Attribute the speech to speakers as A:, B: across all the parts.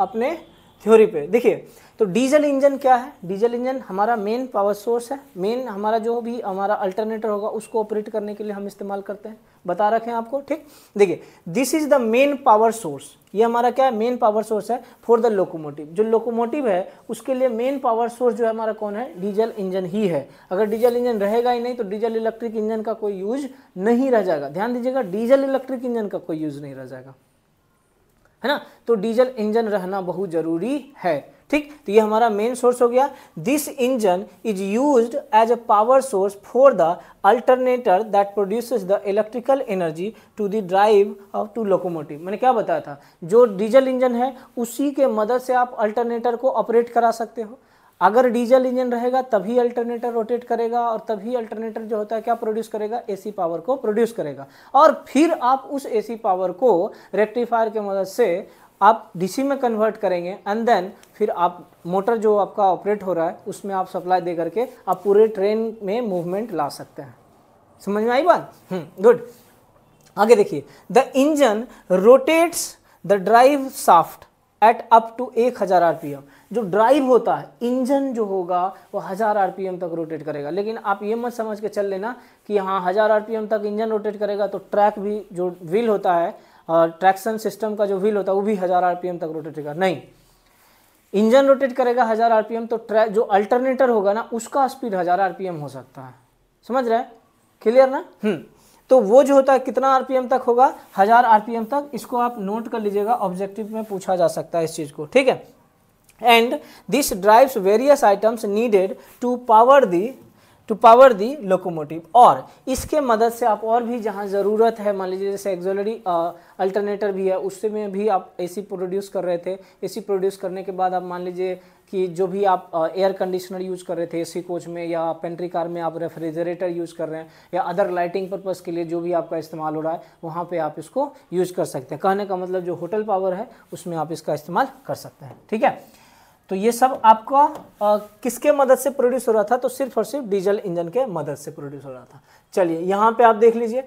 A: अपने थ्योरी पे देखिए तो डीजल इंजन क्या है डीजल इंजन हमारा मेन पावर सोर्स है मेन हमारा जो भी हमारा अल्टरनेटर होगा उसको ऑपरेट करने के लिए हम इस्तेमाल करते हैं बता रखे हैं आपको ठीक देखिए this is the main power source ये हमारा क्या है मेन पावर सोर्स है फॉर द लोकोमोटिव जो लोकोमोटिव है उसके लिए मेन पावर सोर्स जो है हमारा कौन है डीजल इंजन ही है अगर डीजल इंजन रहेगा ही नहीं तो डीजल इलेक्ट्रिक इंजन का कोई यूज नहीं रह जाएगा ध्यान दीजिएगा डीजल इलेक्ट्रिक इंजन का कोई यूज नहीं रह जाएगा है ना तो डीजल इंजन रहना बहुत ज़रूरी है ठीक तो ये हमारा मेन सोर्स हो गया this engine is use as a power source for the alternator that produces the electrical energy to the drive of to locomotive मैंने क्या बताया था जो डीजल इंजन है उसी के मदद से आप अल्टरनेटर को ऑपरेट करा सकते हो अगर डीजल इंजन रहेगा तभी अल्टरनेटर रोटेट करेगा और तभी अल्टरनेटर जो होता है क्या प्रोड्यूस करेगा एसी पावर को प्रोड्यूस करेगा और फिर आप उस एसी पावर को रेक्टिफायर के मदद से आप डीसी में कन्वर्ट करेंगे एंड देन फिर आप मोटर जो आपका ऑपरेट हो रहा है उसमें आप सप्लाई दे करके आप पूरे ट्रेन में मूवमेंट ला सकते हैं समझ में आई बात गुड हम्म, आगे देखिए the engine rotates the drive shaft at up to एक हज़ार आर जो ड्राइव होता है इंजन जो होगा वो हज़ार आर तक रोटेट करेगा लेकिन आप ये मत समझ के चल लेना कि हाँ हज़ार आर तक इंजन रोटेट करेगा तो ट्रैक भी जो व्हील होता है ट्रैक्शन सिस्टम का जो व्हील होता है वो भी हज़ार आर तक रोटेट करेगा नहीं इंजन रोटेट करेगा हज़ार आर तो ट्रैक जो अल्टरनेटर होगा ना उसका स्पीड हज़ार आर हो सकता है समझ रहे क्लियर ना हम्म तो वो जो होता है कितना आरपीएम तक होगा हज़ार आरपीएम तक इसको आप नोट कर लीजिएगा ऑब्जेक्टिव में पूछा जा सकता है इस चीज़ को ठीक है and this drives various items needed to power the to power the locomotive और इसके मदद से आप और भी जहाँ ज़रूरत है मान लीजिए जैसे एक्जोलरी अल्टरनेटर भी है उससे में भी आप एसी प्रोड्यूस कर रहे थे एसी प्रोड्यूस करने के बाद आप मान लीजिए कि जो भी आप एयर कंडीशनर यूज कर रहे थे एसी कोच में या पेंट्री कार में आप रेफ्रिजरेटर यूज कर रहे हैं या अदर लाइटिंग पर्पज़ के लिए जो भी आपका इस्तेमाल हो रहा है वहाँ पर आप इसको यूज कर सकते हैं कहने का मतलब जो होटल पावर है उसमें आप इसका इस्तेमाल कर सकते हैं ठीक है तो ये सब आपका किसके मदद से प्रोड्यूस हो रहा था तो सिर्फ और सिर्फ डीजल इंजन के मदद से प्रोड्यूस हो रहा था चलिए यहाँ पे आप देख लीजिए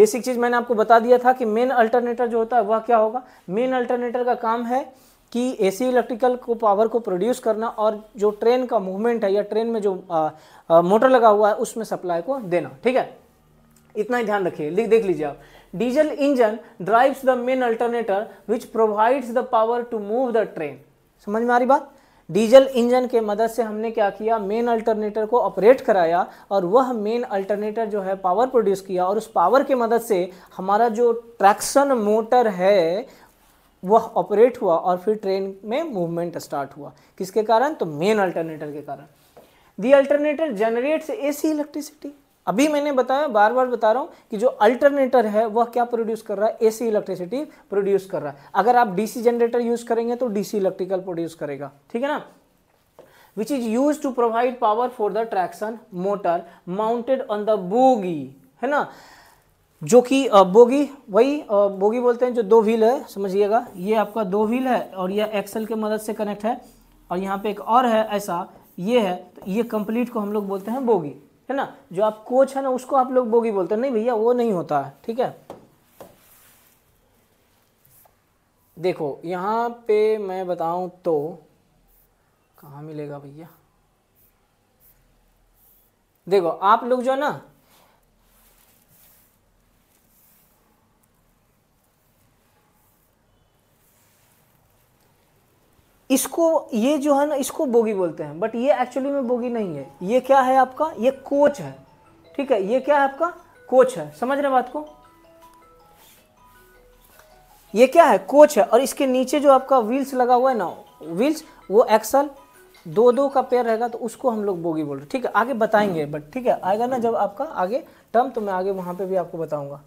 A: बेसिक चीज़ मैंने आपको बता दिया था कि मेन अल्टरनेटर जो होता है वह क्या होगा मेन अल्टरनेटर का काम है कि एसी इलेक्ट्रिकल को पावर को प्रोड्यूस करना और जो ट्रेन का मूवमेंट है या ट्रेन में जो आ, आ, मोटर लगा हुआ है उसमें सप्लाई को देना ठीक है इतना ही ध्यान रखिए देख लीजिए आप diesel engine drives the main alternator which provides the power to move the train समझ में आ रही बात डीजल इंजन के मदद से हमने क्या किया मेन अल्टरनेटर को ऑपरेट कराया और वह मेन अल्टरनेटर जो है पावर प्रोड्यूस किया और उस पावर के मदद से हमारा जो ट्रैक्शन मोटर है वह ऑपरेट हुआ और फिर ट्रेन में मूवमेंट स्टार्ट हुआ किसके कारण तो मेन अल्टरनेटर के कारण the alternator generates AC electricity अभी मैंने बताया बार बार बता रहा हूं कि जो अल्टरनेटर है वह क्या प्रोड्यूस कर रहा है एसी इलेक्ट्रिसिटी प्रोड्यूस कर रहा है अगर आप डीसी जनरेटर यूज करेंगे तो डीसी इलेक्ट्रिकल प्रोड्यूस करेगा ठीक है ना which is use to provide power for the traction motor mounted on the bogie है ना जो कि बोगी वही बोगी बोलते हैं जो दो व्हील है समझिएगा ये आपका दो व्हील है और यह एक्सल के मदद से कनेक्ट है और यहाँ पे एक और है ऐसा ये है तो ये कंप्लीट को हम लोग बोलते हैं बोगी है ना जो आप कोच है ना उसको आप लोग बोगी बोलते हैं नहीं भैया वो नहीं होता है ठीक है देखो यहाँ पे मैं बताऊँ तो कहाँ मिलेगा भैया देखो आप लोग जो है ना इसको ये जो है ना इसको बोगी बोलते हैं बट ये एक्चुअली में बोगी नहीं है ये क्या है आपका ये कोच है ठीक है ये क्या है आपका कोच है समझ रहे बात को ये क्या है कोच है और इसके नीचे जो आपका व्हील्स लगा हुआ है ना व्हील्स वो एक्सल दो दो का पेयर रहेगा तो उसको हम लोग बोगी बोल रहे ठीक है आगे बताएंगे बट ठीक है आएगा ना जब आपका आगे टर्म तो मैं आगे वहां पे भी आपको बताऊंगा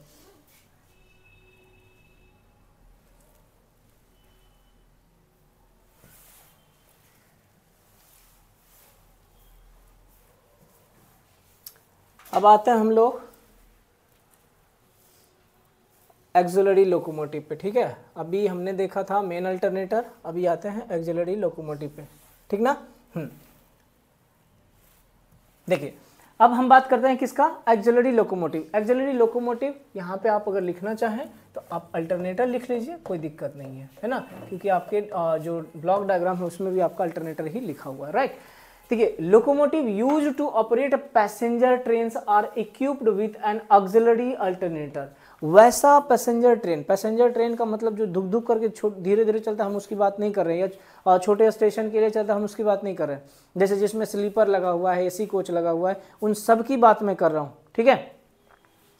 A: अब आते हैं हम लोग एक्जुलरी लोकोमोटिव पे ठीक है अभी हमने देखा था मेन अल्टरनेटर अभी आते हैं एक्जुलरी लोकोमोटिव पे ठीक ना हम्म। देखिए अब हम बात करते हैं किसका एक्जुलरी लोकोमोटिव एक्जुलरी लोकोमोटिव यहाँ पे आप अगर लिखना चाहें तो आप अल्टरनेटर लिख लीजिए कोई दिक्कत नहीं है है ना क्योंकि आपके जो ब्लॉक डायग्राम है उसमें भी आपका अल्टरनेटर ही लिखा हुआ है राइट है locomotive use to operate passenger train are equipped with an auxiliary alternator वैसा पैसेंजर ट्रेन पैसेंजर ट्रेन का मतलब जो धुक धुक करके धीरे धीरे चलता हम उसकी बात नहीं कर रहे हैं या छोटे स्टेशन के लिए चलता हम उसकी बात नहीं कर रहे हैं जैसे जिसमें स्लीपर लगा हुआ है एसी कोच लगा हुआ है उन सब की बात मैं कर रहा हूँ ठीक है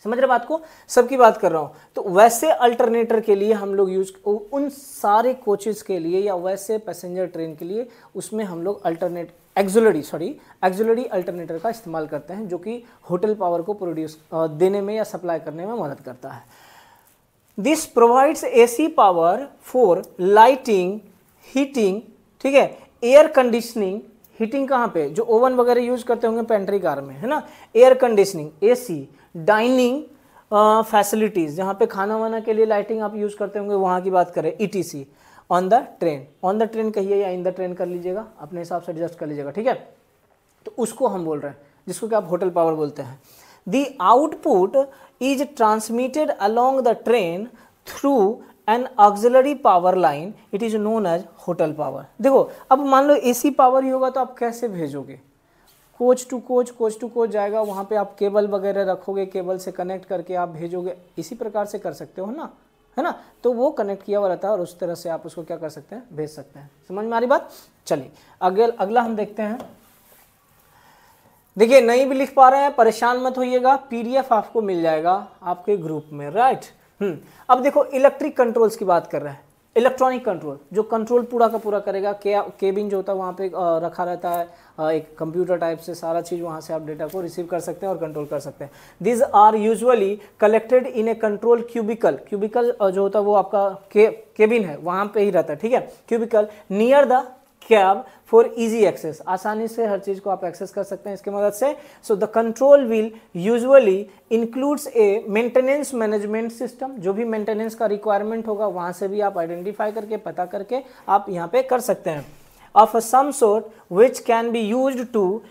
A: समझ रहे बात को सबकी बात कर रहा हूँ तो वैसे अल्टरनेटर के लिए हम लोग यूज उन सारे कोचेज के लिए या वैसे पैसेंजर ट्रेन के लिए उसमें हम लोग alternate auxiliary sorry auxiliary alternator का इस्तेमाल करते हैं जो कि होटल पावर को प्रोड्यूस देने में या सप्लाई करने में मदद करता है this provides AC power for lighting heating ठीक है एयर कंडीशनिंग हीटिंग कहाँ पे जो ओवन वगैरह यूज करते होंगे पेंट्री कार में है ना air conditioning AC dining facilities जहाँ पे खाना वाना के लिए लाइटिंग आप यूज़ करते होंगे वहाँ की बात करें etc e on the train on the train कहिए या इन द ट्रेन कर लीजिएगा अपने हिसाब से एडजस्ट कर लीजिएगा ठीक है तो उसको हम बोल रहे हैं जिसको कि आप होटल पावर बोलते हैं the output is transmitted along the train through an auxiliary power line it is known as hotel power देखो अब मान लो सी पावर ही होगा तो आप कैसे भेजोगे coach to coach coach to coach जाएगा वहाँ पे आप केबल वगैरह रखोगे केबल से कनेक्ट करके आप भेजोगे इसी प्रकार से कर सकते हो ना है ना तो वो कनेक्ट किया हुआ रहता है और उस तरह से आप उसको क्या कर सकते हैं भेज सकते हैं समझ में आ रही बात चलिए अगल अगला हम देखते हैं देखिए नहीं भी लिख पा रहे हैं परेशान मत होइएगा पीडीएफ आपको मिल जाएगा आपके ग्रुप में राइट हम्म अब देखो इलेक्ट्रिक कंट्रोल्स की बात कर रहे हैं इलेक्ट्रॉनिक कंट्रोल जो कंट्रोल पूरा का पूरा करेगा केबिन जो होता है वहाँ पे रखा रहता है एक कंप्यूटर टाइप से सारा चीज़ वहाँ से आप डेटा को रिसीव कर सकते हैं और कंट्रोल कर सकते हैं these are usually collected in a control cubicle cubicle जो होता है वो आपका के केबिन है वहाँ पे ही रहता है ठीक है cubicle near the cab for easy access आसानी से हर चीज़ को आप एक्सेस कर सकते हैं इसके मदद से so the control wheel usually includes a maintenance management system जो भी मेंटेनेंस का रिक्वायरमेंट होगा वहाँ से भी आप आइडेंटिफाई करके पता करके आप यहाँ पे कर सकते हैं of some sort which can be use to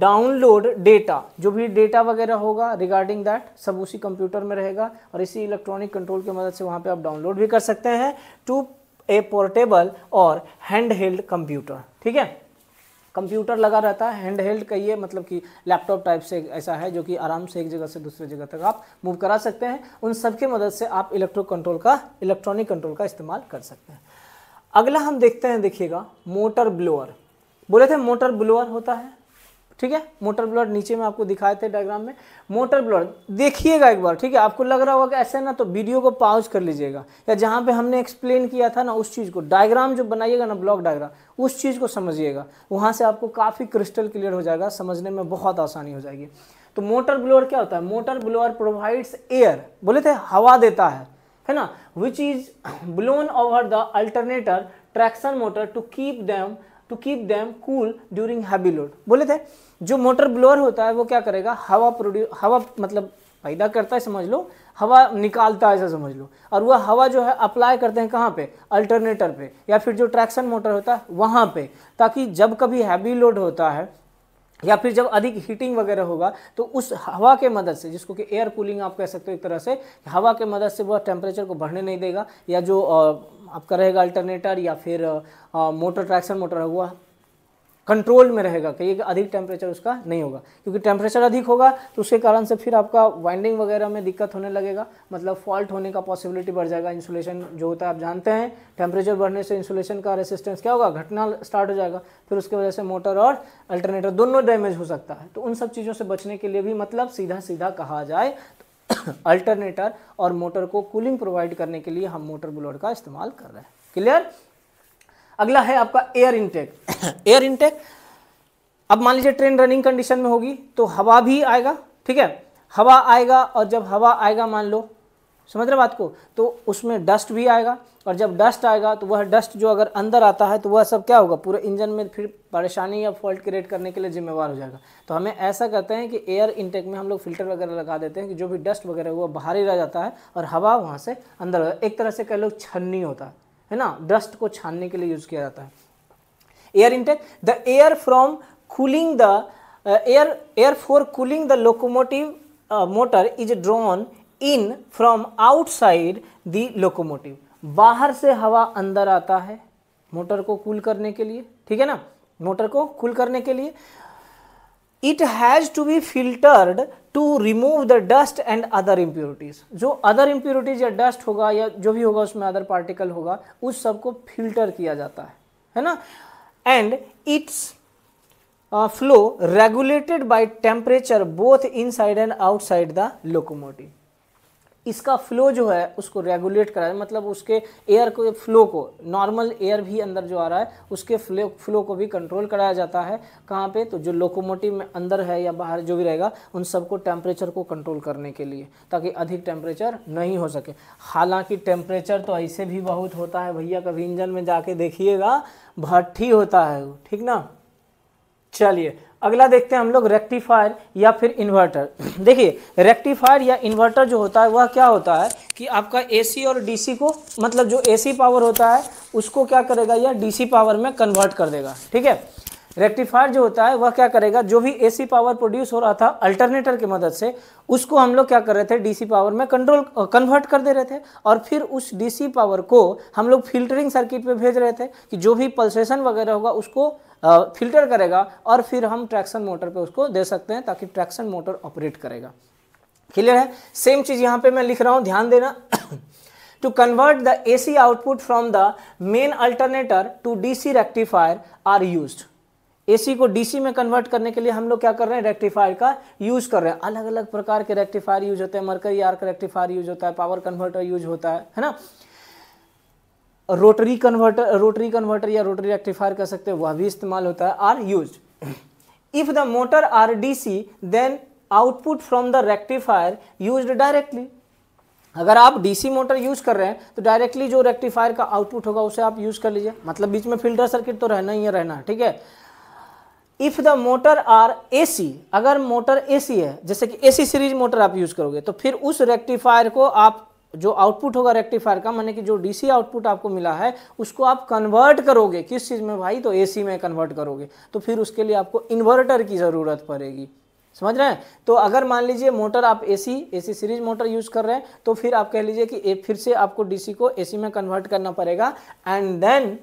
A: download data जो भी डेटा वगैरह होगा रिगार्डिंग दैट सब उसी कंप्यूटर में रहेगा और इसी इलेक्ट्रॉनिक कंट्रोल की मदद से वहाँ पे आप डाउनलोड भी कर सकते हैं टू ए पोर्टेबल और हैंड हेल्ड कंप्यूटर ठीक है कंप्यूटर लगा रहता है हैंड हेल्ड कहिए मतलब कि लैपटॉप टाइप से ऐसा है जो कि आराम से एक जगह से दूसरे जगह तक आप मूव करा सकते हैं उन सब के मदद से आप इलेक्ट्रो कंट्रोल का इलेक्ट्रॉनिक कंट्रोल का इस्तेमाल कर सकते हैं अगला हम देखते हैं देखिएगा मोटर ब्लोअर बोले थे मोटर ब्लोअर होता है ठीक है मोटर ब्लड नीचे में आपको दिखाए थे डायग्राम में मोटर ब्लड देखिएगा एक बार ठीक है आपको लग रहा होगा कि ऐसे ना तो वीडियो को पाउज कर लीजिएगा या जहाँ पे हमने एक्सप्लेन किया था ना उस चीज़ को डायग्राम जो बनाइएगा ना ब्लॉक डायग्राम उस चीज़ को समझिएगा वहाँ से आपको काफ़ी क्रिस्टल क्लियर हो जाएगा समझने में बहुत आसानी हो जाएगी तो मोटर ब्लोअर क्या होता है मोटर ब्लोअर प्रोवाइड्स एयर बोले थे हवा देता है है ना which is blown over the alternator traction motor to keep them to keep them cool during heavy load बोले थे जो मोटर ब्लोअर होता है वो क्या करेगा हवा प्रोड्यू हवा मतलब पैदा करता है समझ लो हवा निकालता है ऐसा समझ लो और वह हवा जो है अप्लाई करते हैं कहाँ पे अल्टरनेटर पे या फिर जो ट्रैक्शन मोटर होता है वहाँ पे ताकि जब कभी हैवी लोड होता है या फिर जब अधिक हीटिंग वगैरह होगा तो उस हवा के मदद से जिसको कि एयर कूलिंग आप कह सकते हो एक तरह से हवा के मदद से वह टेम्परेचर को बढ़ने नहीं देगा या जो आपका रहेगा अल्टरनेटर या फिर मोटर ट्रैक्शन मोटर हुआ कंट्रोल में रहेगा कहिए कि अधिक टेम्परेचर उसका नहीं होगा क्योंकि टेम्परेचर अधिक होगा तो उसके कारण से फिर आपका वाइंडिंग वगैरह में दिक्कत होने लगेगा मतलब फॉल्ट होने का पॉसिबिलिटी बढ़ जाएगा इंसुलेशन जो होता है आप जानते हैं टेम्परेचर बढ़ने से इंसुलेशन का रेसिस्टेंस क्या होगा घटना स्टार्ट हो जाएगा फिर उसकी वजह से मोटर और अल्टरनेटर दोनों डैमेज हो सकता है तो उन सब चीज़ों से बचने के लिए भी मतलब सीधा सीधा कहा जाए अल्टरनेटर तो और मोटर को कूलिंग प्रोवाइड करने के लिए हम मोटर ब्लोड का इस्तेमाल कर रहे हैं क्लियर अगला है आपका एयर इंटेक एयर इंटेक अब मान लीजिए ट्रेन रनिंग कंडीशन में होगी तो हवा भी आएगा ठीक है हवा आएगा और जब हवा आएगा मान लो समझ रहे बात को तो उसमें डस्ट भी आएगा और जब डस्ट आएगा तो वह डस्ट जो अगर अंदर आता है तो वह सब क्या होगा पूरे इंजन में फिर परेशानी या फॉल्ट क्रिएट करने के लिए जिम्मेवार हो जाएगा तो हमें ऐसा करते हैं कि एयर इंटेक में हम लोग फिल्टर वगैरह लगा देते हैं कि जो भी डस्ट वगैरह वह बाहर ही रह जाता है और हवा वहाँ से अंदर एक तरह से कह लो छन्नी होता है है ना डस्ट को छानने के लिए यूज किया जाता है air intake the air from cooling the air air for cooling the locomotive motor is drawn in from outside the locomotive बाहर से हवा अंदर आता है मोटर को कूल करने के लिए ठीक है ना मोटर को कूल करने के लिए it has to be filtered to remove the dust and other impurities जो अदर इम्प्योरिटीज़ या डस्ट होगा या जो भी होगा उसमें अदर पार्टिकल होगा उस सबको फिल्टर किया जाता है है ना and its flow regulated by temperature both in side and outside the locomotive इसका फ्लो जो है उसको रेगुलेट करा मतलब उसके एयर को फ्लो को नॉर्मल एयर भी अंदर जो आ रहा है उसके फ्लो फ्लो को भी कंट्रोल कराया जाता है कहाँ पे तो जो लोकोमोटिव में अंदर है या बाहर जो भी रहेगा उन सबको टेम्परेचर को कंट्रोल करने के लिए ताकि अधिक टेम्परेचर नहीं हो सके हालांकि टेम्परेचर तो ऐसे भी बहुत होता है भैया कभी इंजन में जाके देखिएगा भट्ठी होता है वो ठीक ना चलिए अगला देखते हैं हम लोग रेक्टिफायर या फिर इन्वर्टर देखिए रेक्टिफायर या इन्वर्टर जो होता है वह क्या होता है कि आपका एसी और डीसी को मतलब जो एसी पावर होता है उसको क्या करेगा या डीसी पावर में कन्वर्ट कर देगा ठीक है रेक्टिफायर जो होता है वह क्या करेगा जो भी एसी पावर प्रोड्यूस हो रहा था अल्टरनेटर की मदद से उसको हम लोग क्या कर रहे थे डीसी पावर में कंट्रोल कन्वर्ट कर दे रहे थे और फिर उस डीसी पावर को हम लोग फिल्टरिंग सर्किट में भेज रहे थे कि जो भी पल्सेशन वगैरह होगा उसको फिल्टर करेगा और फिर हम ट्रैक्शन मोटर पे उसको दे सकते हैं ताकि ट्रैक्शन मोटर ऑपरेट करेगा क्लियर है सेम चीज़ यहाँ पे मैं लिख रहा हूँ ध्यान देना to convert the AC output from the main alternator to DC rectifier are used. AC को डीसी में कन्वर्ट करने के लिए हम लोग क्या कर रहे हैं रेक्टिफायर का यूज़ कर रहे हैं अलग अलग प्रकार के रेक्टिफायर यूज होते हैं मरकरी आर का रेक्टिफायर यूज होता है पावर कन्वर्टर यूज होता है है ना रोटरी कन्वर्टर रोटरी कन्वर्टर या रोटरी रेक्टिफायर कर सकते हैं वह भी इस्तेमाल होता है are use if the motor are D C then output from the rectifier use directly अगर आप डीसी मोटर यूज कर रहे हैं तो डायरेक्टली जो रेक्टिफायर का आउटपुट होगा उसे आप यूज कर लीजिए मतलब बीच में फिल्टर सर्किट तो रहना ही है रहना ठीक है if the motor are C अगर मोटर सी है जैसे कि सी सीरीज मोटर आप यूज करोगे तो फिर उस रेक्टिफायर को आप जो आउटपुट होगा रेक्टिफायर का मैंने कि जो डीसी आउटपुट आपको मिला है उसको आप कन्वर्ट करोगे किस चीज़ में भाई तो एसी में कन्वर्ट करोगे तो फिर उसके लिए आपको इन्वर्टर की ज़रूरत पड़ेगी समझ रहे हैं तो अगर मान लीजिए मोटर आप AC AC series motor use कर रहे हैं तो फिर आप कह लीजिए कि फिर से आपको डीसी को एसी में कन्वर्ट करना पड़ेगा and then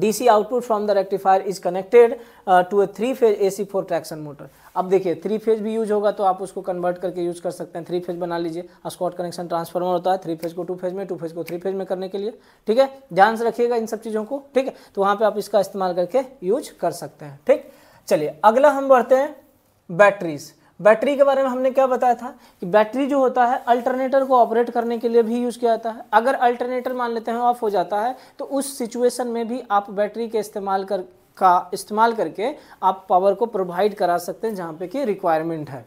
A: DC output from the rectifier is connected uh, to a three phase AC four traction motor. अब देखिए थ्री फेज भी यूज होगा तो आप उसको कन्वर्ट करके यूज कर सकते हैं थ्री फेज बना लीजिए स्कॉट कनेक्शन ट्रांसफार्मर होता है थ्री फेज को टू फेज में टू फेज को थ्री फेज में करने के लिए ठीक है ध्यान से रखिएगा इन सब चीज़ों को ठीक है तो वहां पे आप इसका इस्तेमाल करके यूज कर सकते हैं ठीक चलिए अगला हम बढ़ते हैं बैटरीज बैटरी के बारे में हमने क्या बताया था कि बैटरी जो होता है अल्टरनेटर को ऑपरेट करने के लिए भी यूज़ किया जाता है अगर अल्टरनेटर मान लेते हैं ऑफ हो जाता है तो उस सिचुएशन में भी आप बैटरी के इस्तेमाल कर का इस्तेमाल करके आप पावर को प्रोवाइड करा सकते हैं जहाँ पे कि रिक्वायरमेंट है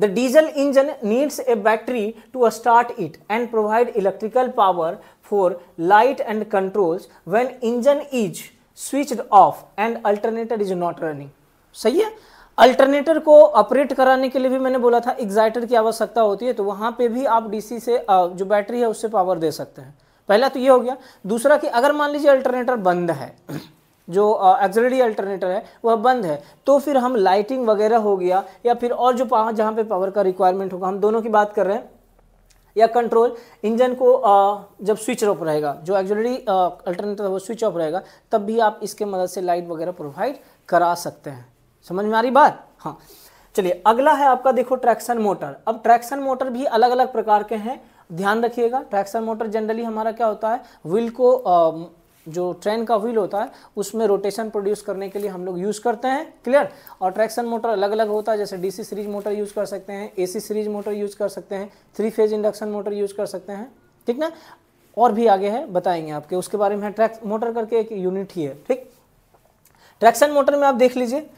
A: the diesel engine needs a battery to start it and provide electrical power for light and controls when engine is switch off and alternator is not running सही है अल्टरनेटर को ऑपरेट कराने के लिए भी मैंने बोला था एग्जाइटर की आवश्यकता होती है तो वहाँ पे भी आप डीसी से जो बैटरी है उससे पावर दे सकते हैं पहला तो ये हो गया दूसरा कि अगर मान लीजिए अल्टरनेटर बंद है जो एक्जलरी अल्टरनेटर है वह बंद है तो फिर हम लाइटिंग वगैरह हो गया या फिर और जो पावर जहाँ पे पावर का रिक्वायरमेंट होगा हम दोनों की बात कर रहे हैं या कंट्रोल इंजन को आ, जब स्विच ऑफ रहेगा जो एक्चुअली अल्टरनेटर वो स्विच ऑफ रहेगा तब भी आप इसके मदद से लाइट वगैरह प्रोवाइड करा सकते हैं समझ में आ रही बात हाँ चलिए अगला है आपका देखो ट्रैक्शन मोटर अब ट्रैक्शन मोटर भी अलग अलग प्रकार के हैं ध्यान रखिएगा ट्रैक्शन मोटर जनरली हमारा क्या होता है व्हील को आ, जो ट्रेन का व्हील होता है उसमें रोटेशन प्रोड्यूस करने के लिए हम लोग यूज़ करते हैं क्लियर और ट्रैक्शन मोटर अलग अलग होता है जैसे डीसी सीरीज मोटर यूज़ कर सकते हैं एसी सीरीज मोटर यूज़ कर सकते हैं three phase induction motor use कर सकते हैं ठीक ना और भी आगे है बताएंगे आपके उसके बारे में ट्रैक्स मोटर करके एक यूनिट ही है ठीक ट्रैक्शन मोटर में आप देख लीजिए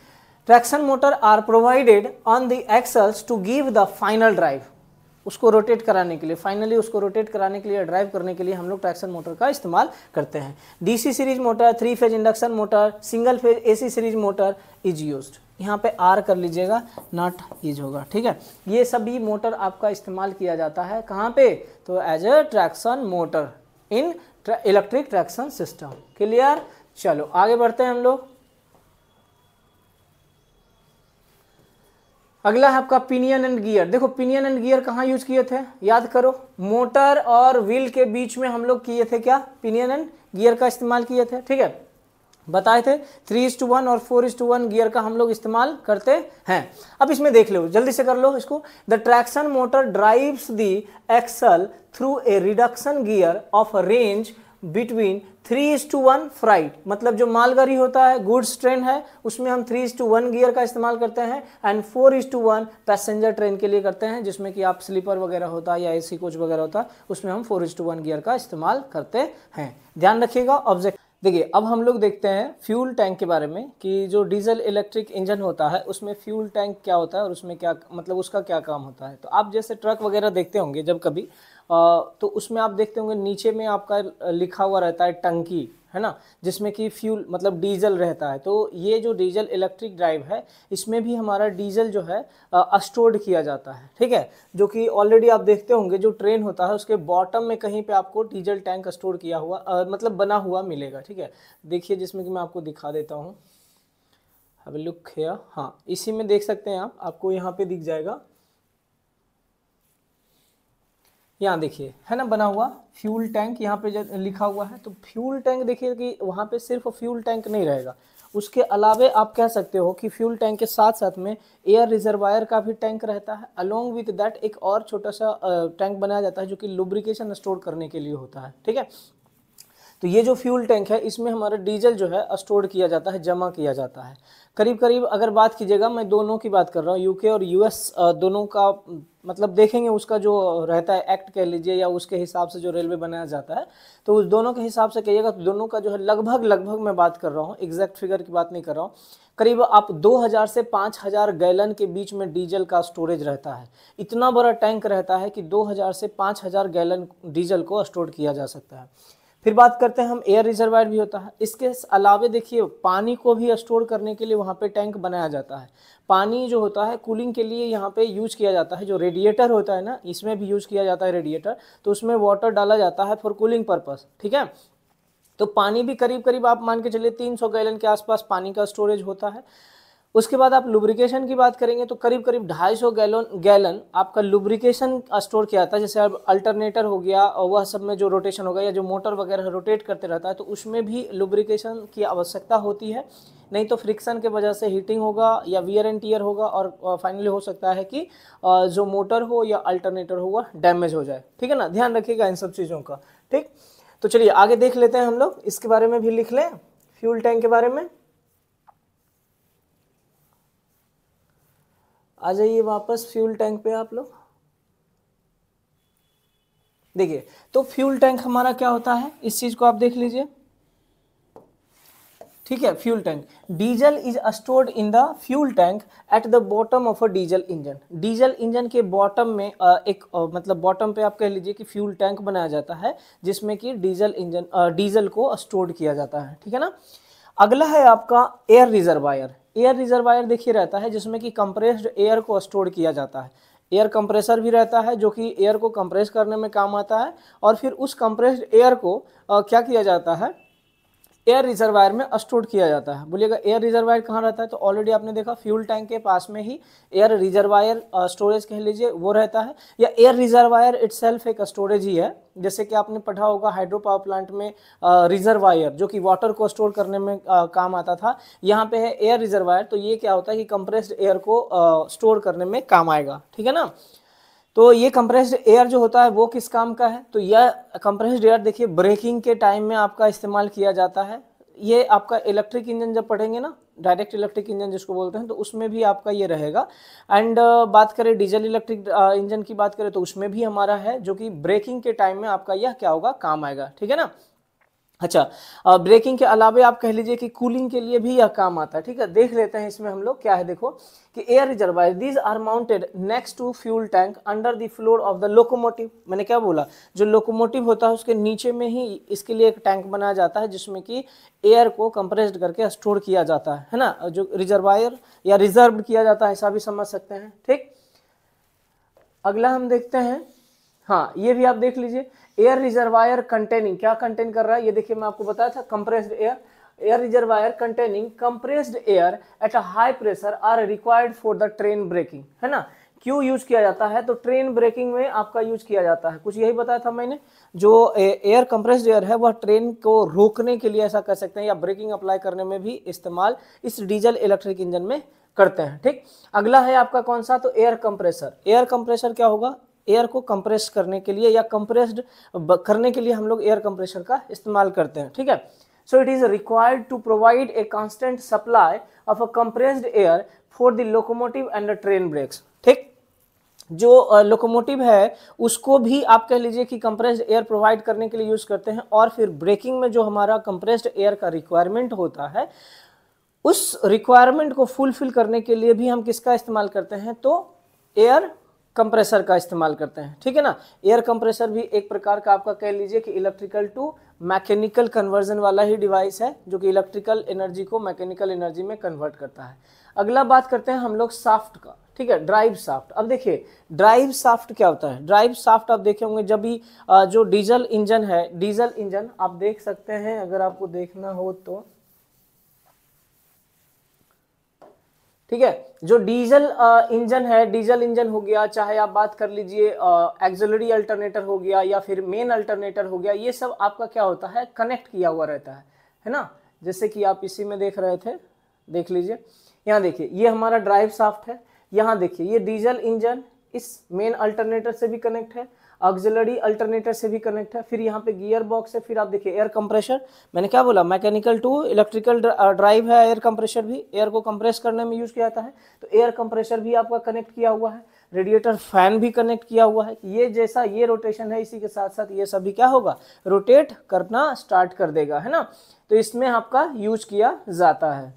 A: traction motor are provided on the axles to give the final drive उसको रोटेट कराने के लिए फाइनली उसको रोटेट कराने के लिए ड्राइव करने के लिए हम लोग ट्रैक्शन मोटर का इस्तेमाल करते हैं DC series motor three phase induction motor single phase AC series motor is use यहाँ पे आर कर लीजिएगा नॉट यूज होगा ठीक है ये सभी मोटर आपका इस्तेमाल किया जाता है कहाँ पे तो as a traction motor in electric traction system clear चलो आगे बढ़ते हैं हम लोग अगला है आपका पिनियन एंड गियर देखो पिनियन एंड गियर कहाँ यूज किए थे याद करो मोटर और व्हील के बीच में हम लोग किए थे क्या पिनियन एंड गियर का इस्तेमाल किए थे ठीक है बताए थे थ्री इज टू वन और four is to one gear का हम लोग इस्तेमाल करते हैं अब इसमें देख लो जल्दी से कर लो इसको the traction motor drives the axle through a reduction gear of range between three is to one freight मतलब जो मालगाड़ी होता है गुड्स ट्रेन है उसमें हम three is to one gear का इस्तेमाल करते हैं and four is to one passenger train के लिए करते हैं जिसमें कि आप स्लीपर वगैरह होता है या एसी कोच वगैरह होता है उसमें हम four is to one gear का इस्तेमाल करते हैं ध्यान रखिएगा ऑब्जेक्ट देखिए अब हम लोग देखते हैं फ्यूल टैंक के बारे में कि जो डीजल इलेक्ट्रिक इंजन होता है उसमें फ्यूल टैंक क्या होता है और उसमें क्या मतलब उसका क्या काम होता है तो आप जैसे ट्रक वगैरह देखते होंगे जब कभी तो उसमें आप देखते होंगे नीचे में आपका लिखा हुआ रहता है टंकी है ना जिसमें कि फ्यूल मतलब डीजल रहता है तो ये जो डीजल इलेक्ट्रिक ड्राइव है इसमें भी हमारा डीजल जो है अस्टोर्ड किया जाता है ठीक है जो कि ऑलरेडी आप देखते होंगे जो ट्रेन होता है उसके बॉटम में कहीं पे आपको डीजल टैंक स्टोर किया हुआ आ, मतलब बना हुआ मिलेगा ठीक है देखिए जिसमें कि मैं आपको दिखा देता हूँ अब लुक हाँ इसी में देख सकते हैं आप आपको यहाँ पे दिख जाएगा यहाँ देखिए है ना बना हुआ फ्यूल टैंक यहाँ पे लिखा हुआ है तो फ्यूल टैंक देखिए कि वहाँ पे सिर्फ फ्यूल टैंक नहीं रहेगा उसके अलावे आप कह सकते हो कि फ्यूल टैंक के साथ साथ में एयर रिजर्वायर का भी टैंक रहता है अलोंग विथ दैट एक और छोटा सा टैंक बनाया जाता है जो कि लुब्रिकेशन स्टोर करने के लिए होता है ठीक है तो ये जो फ्यूल टैंक है इसमें हमारा डीजल जो है स्टोर किया जाता है जमा किया जाता है करीब करीब अगर बात कीजिएगा मैं दोनों की बात कर रहा हूँ यूके और यूएस दोनों का मतलब देखेंगे उसका जो रहता है एक्ट कह लीजिए या उसके हिसाब से जो रेलवे बनाया जाता है तो उस दोनों के हिसाब से कहिएगा तो दोनों का जो है लगभग लगभग मैं बात कर रहा हूँ एग्जैक्ट फिगर की बात नहीं कर रहा हूँ करीब आप 2000 से 5000 गैलन के बीच में डीजल का स्टोरेज रहता है इतना बड़ा टैंक रहता है कि 2000 से 5000 गैलन डीजल को स्टोर किया जा सकता है फिर बात करते हैं हम एयर रिजर्वायर भी होता है इसके अलावे देखिए पानी को भी स्टोर करने के लिए वहाँ पे टैंक बनाया जाता है पानी जो होता है कूलिंग के लिए यहाँ पे यूज किया जाता है जो रेडिएटर होता है ना इसमें भी यूज किया जाता है रेडिएटर तो उसमें वाटर डाला जाता है फॉर कूलिंग पर्पज़ ठीक है तो पानी भी करीब करीब आप मान के चलिए 300 गैलन के आसपास पानी का स्टोरेज होता है उसके बाद आप लुब्रिकेशन की बात करेंगे तो करीब करीब 250 गैलन गैलन आपका लुब्रिकेशन स्टोर किया जाता है जैसे अब अल्टरनेटर हो गया और वह सब में जो रोटेशन होगा या जो मोटर वगैरह रोटेट करते रहता है तो उसमें भी लुब्रिकेशन की आवश्यकता होती है नहीं तो फ्रिक्शन के वजह से हीटिंग होगा या वियर एंड टीयर होगा और फाइनली हो सकता है कि जो मोटर हो या अल्टरनेटर हो वह डैमेज हो जाए ठीक है ना ध्यान रखिएगा इन सब चीज़ों का ठीक तो चलिए आगे देख लेते हैं हम लोग इसके बारे में भी लिख लें फ्यूल टैंक के बारे में आ जाइए वापस फ्यूल टैंक पे आप लोग देखिए तो फ्यूल टैंक हमारा क्या होता है इस चीज़ को आप देख लीजिए ठीक है fuel tank diesel is stored in the fuel tank at the bottom of a diesel engine diesel engine के बॉटम में एक मतलब बॉटम पे आप कह लीजिए कि फ्यूल टैंक बनाया जाता है जिसमें कि डीजल इंजन डीजल को स्टोर किया जाता है ठीक है ना अगला है आपका एयर रिजर्वायर एयर रिजर्वायर देखिए रहता है जिसमें कि कंप्रेस्ड एयर को स्टोर किया जाता है एयर कंप्रेसर भी रहता है जो कि एयर को कंप्रेस करने में काम आता है और फिर उस कंप्रेस्ड एयर को आ, क्या किया जाता है एयर रिजर्वायर में स्टोर किया जाता है बोलिएगा एयर रिजर्वायर कहाँ रहता है तो ऑलरेडी आपने देखा फ्यूल टैंक के पास में ही एयर रिजर्वायर स्टोरेज कह लीजिए वो रहता है या एयर रिजर्वायर इट एक स्टोरेज ही है जैसे कि आपने पढ़ा होगा हाइड्रो पावर प्लांट में रिजर्वायर जो कि वाटर को स्टोर करने में आ, काम आता था यहाँ पे है एयर रिजर्वायर तो ये क्या होता है कि कंप्रेस्ड एयर को स्टोर करने में काम आएगा ठीक है ना तो ये कंप्रेस्ड एयर जो होता है वो किस काम का है तो यह कंप्रेस्ड एयर देखिए ब्रेकिंग के टाइम में आपका इस्तेमाल किया जाता है ये आपका इलेक्ट्रिक इंजन जब पढ़ेंगे ना डायरेक्ट इलेक्ट्रिक इंजन जिसको बोलते हैं तो उसमें भी आपका ये रहेगा एंड uh, बात करें डीजल इलेक्ट्रिक इंजन की बात करें तो उसमें भी हमारा है जो कि ब्रेकिंग के टाइम में आपका यह क्या होगा काम आएगा ठीक है ना अच्छा ब्रेकिंग के अलावा आप कह लीजिए कि कूलिंग के लिए भी यह काम आता है ठीक है देख लेते हैं इसमें हम लोग क्या है देखो कि air reservoir these are mounted next to fuel tank under the floor of the locomotive मैंने क्या बोला जो लोकोमोटिव होता है उसके नीचे में ही इसके लिए एक टैंक बनाया जाता है जिसमें कि एयर को कंप्रेस्ड करके स्टोर किया जाता है है ना जो रिजर्वायर या रिजर्व किया जाता है ऐसा भी समझ सकते हैं ठीक अगला हम देखते हैं हाँ ये भी आप देख लीजिए एयर रिजर्वायर कंटेनिंग क्या कंटेन कर रहा है ये देखिए मैं आपको बताया था compressed air air reservoir containing compressed air at a high pressure are required for the train braking है ना क्यों यूज किया जाता है तो ट्रेन ब्रेकिंग में आपका यूज किया जाता है कुछ यही बताया था मैंने जो एयर कंप्रेस्ड एयर है वह ट्रेन को रोकने के लिए ऐसा कर सकते हैं या ब्रेकिंग अप्लाई करने में भी इस्तेमाल इस डीजल इलेक्ट्रिक इंजन में करते हैं ठीक अगला है आपका कौन सा तो एयर कंप्रेसर एयर कंप्रेसर क्या होगा एयर को कंप्रेस करने के लिए या कंप्रेस्ड करने के लिए हम लोग एयर कंप्रेशर का इस्तेमाल करते हैं ठीक है so it is required to provide a constant supply of a compressed air for the locomotive and the train brakes ठीक जो लोकोमोटिव uh, है उसको भी आप कह लीजिए कि कंप्रेस्ड एयर प्रोवाइड करने के लिए यूज़ करते हैं और फिर ब्रेकिंग में जो हमारा कंप्रेस्ड एयर का रिक्वायरमेंट होता है उस रिक्वायरमेंट को फुलफिल करने के लिए भी हम किसका इस्तेमाल करते हैं तो एयर कंप्रेसर का इस्तेमाल करते हैं ठीक है ना एयर कंप्रेसर भी एक प्रकार का आपका कह लीजिए कि इलेक्ट्रिकल टू मैकेनिकल कन्वर्जन वाला ही डिवाइस है जो कि इलेक्ट्रिकल एनर्जी को मैकेनिकल एनर्जी में कन्वर्ट करता है अगला बात करते हैं हम लोग साफ्ट का ठीक है ड्राइव साफ्ट अब देखिए ड्राइव साफ्ट क्या होता है ड्राइव साफ्ट आप देखे होंगे जब भी जो डीजल इंजन है डीजल इंजन आप देख सकते हैं अगर आपको देखना हो तो ठीक है जो डीजल इंजन है डीजल इंजन हो गया चाहे आप बात कर लीजिए एक्जलरी अल्टरनेटर हो गया या फिर मेन अल्टरनेटर हो गया ये सब आपका क्या होता है कनेक्ट किया हुआ रहता है है ना जैसे कि आप इसी में देख रहे थे देख लीजिए यहाँ देखिए ये हमारा ड्राइव साफ्ट है यहाँ देखिए ये डीजल इंजन इस मेन अल्टरनेटर से भी कनेक्ट है ऑक्जिलरी अल्टरनेटर से भी कनेक्ट है फिर यहाँ पे गियर बॉक्स है फिर आप देखिए एयर कंप्रेशर मैंने क्या बोला मैकेनिकल टू इलेक्ट्रिकल ड्राइव है एयर कंप्रेशर भी एयर को कंप्रेस करने में यूज़ किया जाता है तो एयर कंप्रेशर भी आपका कनेक्ट किया हुआ है रेडिएटर फैन भी कनेक्ट किया हुआ है ये जैसा ये रोटेशन है इसी के साथ साथ ये सभी क्या होगा रोटेट करना स्टार्ट कर देगा है ना तो इसमें आपका यूज किया जाता है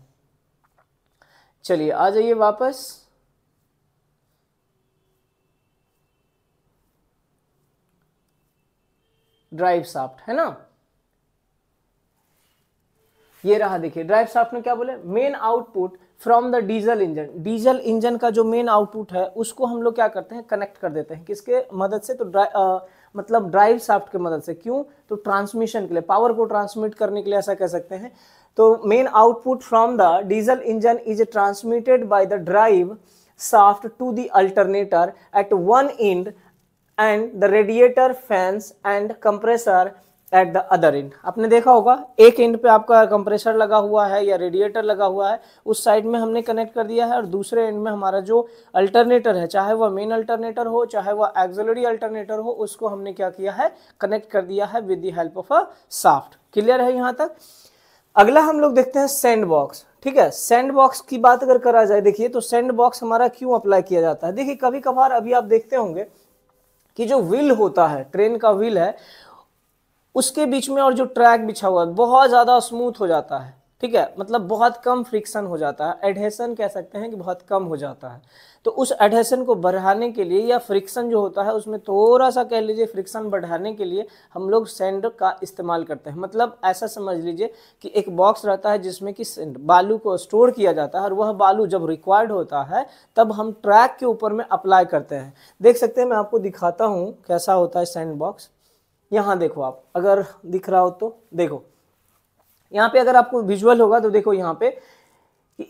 A: चलिए आ जाइए वापस ड्राइव साफ्ट है ना ये रहा देखिए ड्राइव साफ्ट में क्या बोले main output from the diesel engine diesel engine का जो मेन आउटपुट है उसको हम लोग क्या करते हैं कनेक्ट कर देते हैं किसके मदद से तो आ, मतलब ड्राइव साफ्ट के मदद से क्यों तो ट्रांसमिशन के लिए पावर को ट्रांसमिट करने के लिए ऐसा कह सकते हैं तो main output from the diesel engine is transmitted by the drive shaft to the alternator at one end and the radiator fans and compressor at the other end आपने देखा होगा एक एंड पे आपका कंप्रेसर लगा हुआ है या रेडिएटर लगा हुआ है उस साइड में हमने कनेक्ट कर दिया है और दूसरे एंड में हमारा जो अल्टरनेटर है चाहे वह मेन अल्टरनेटर हो चाहे वह एक्जलरी अल्टरनेटर हो उसको हमने क्या किया है कनेक्ट कर दिया है with the help of a shaft clear है यहाँ तक अगला हम लोग देखते हैं सैंड बॉक्स ठीक है सैंड बॉक्स की बात अगर करा जाए देखिए तो सैंड बॉक्स हमारा क्यों अप्लाई किया जाता है देखिए कभी कभार अभी आप देखते होंगे कि जो व्हील होता है ट्रेन का व्हील है उसके बीच में और जो ट्रैक बिछा हुआ है बहुत ज़्यादा स्मूथ हो जाता है ठीक है मतलब बहुत कम फ्रिक्शन हो जाता है एडहेसन कह सकते हैं कि बहुत कम हो जाता है तो उस एडहेसन को बढ़ाने के लिए या फ्रिक्शन जो होता है उसमें थोड़ा सा कह लीजिए फ्रिक्शन बढ़ाने के लिए हम लोग सेंड का इस्तेमाल करते हैं मतलब ऐसा समझ लीजिए कि एक बॉक्स रहता है जिसमें कि सेंड बालू को स्टोर किया जाता है और वह बालू जब रिक्वायर्ड होता है तब हम ट्रैक के ऊपर में अप्लाई करते हैं देख सकते हैं मैं आपको दिखाता हूँ कैसा होता है सेंड बॉक्स यहाँ देखो आप अगर दिख रहा हो तो देखो यहाँ पे अगर आपको विजुअल होगा तो देखो यहाँ पे